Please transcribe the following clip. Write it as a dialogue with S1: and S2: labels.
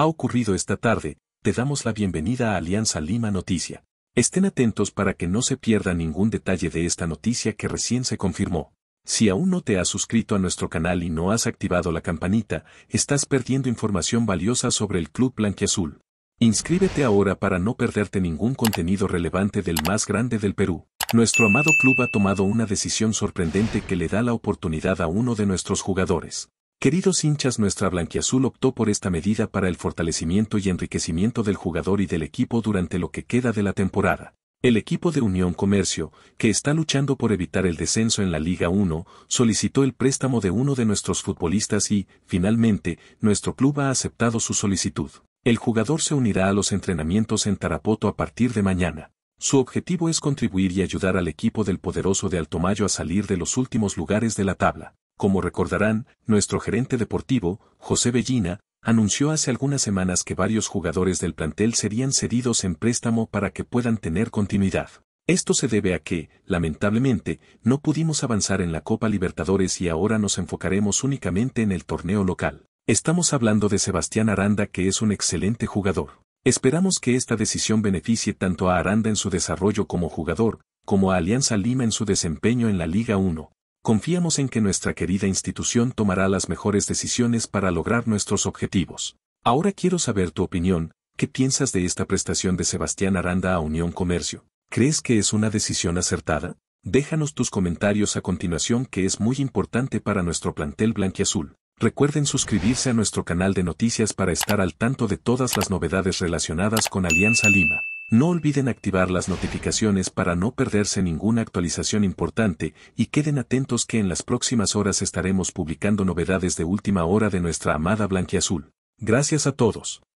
S1: ha ocurrido esta tarde, te damos la bienvenida a Alianza Lima Noticia. Estén atentos para que no se pierda ningún detalle de esta noticia que recién se confirmó. Si aún no te has suscrito a nuestro canal y no has activado la campanita, estás perdiendo información valiosa sobre el Club Blanquiazul. Inscríbete ahora para no perderte ningún contenido relevante del más grande del Perú. Nuestro amado club ha tomado una decisión sorprendente que le da la oportunidad a uno de nuestros jugadores. Queridos hinchas, nuestra blanquiazul optó por esta medida para el fortalecimiento y enriquecimiento del jugador y del equipo durante lo que queda de la temporada. El equipo de Unión Comercio, que está luchando por evitar el descenso en la Liga 1, solicitó el préstamo de uno de nuestros futbolistas y, finalmente, nuestro club ha aceptado su solicitud. El jugador se unirá a los entrenamientos en Tarapoto a partir de mañana. Su objetivo es contribuir y ayudar al equipo del poderoso de Altomayo a salir de los últimos lugares de la tabla. Como recordarán, nuestro gerente deportivo, José Bellina, anunció hace algunas semanas que varios jugadores del plantel serían cedidos en préstamo para que puedan tener continuidad. Esto se debe a que, lamentablemente, no pudimos avanzar en la Copa Libertadores y ahora nos enfocaremos únicamente en el torneo local. Estamos hablando de Sebastián Aranda que es un excelente jugador. Esperamos que esta decisión beneficie tanto a Aranda en su desarrollo como jugador, como a Alianza Lima en su desempeño en la Liga 1. Confiamos en que nuestra querida institución tomará las mejores decisiones para lograr nuestros objetivos. Ahora quiero saber tu opinión, ¿qué piensas de esta prestación de Sebastián Aranda a Unión Comercio? ¿Crees que es una decisión acertada? Déjanos tus comentarios a continuación que es muy importante para nuestro plantel blanquiazul. Recuerden suscribirse a nuestro canal de noticias para estar al tanto de todas las novedades relacionadas con Alianza Lima. No olviden activar las notificaciones para no perderse ninguna actualización importante y queden atentos que en las próximas horas estaremos publicando novedades de última hora de nuestra amada Blanquiazul. Gracias a todos.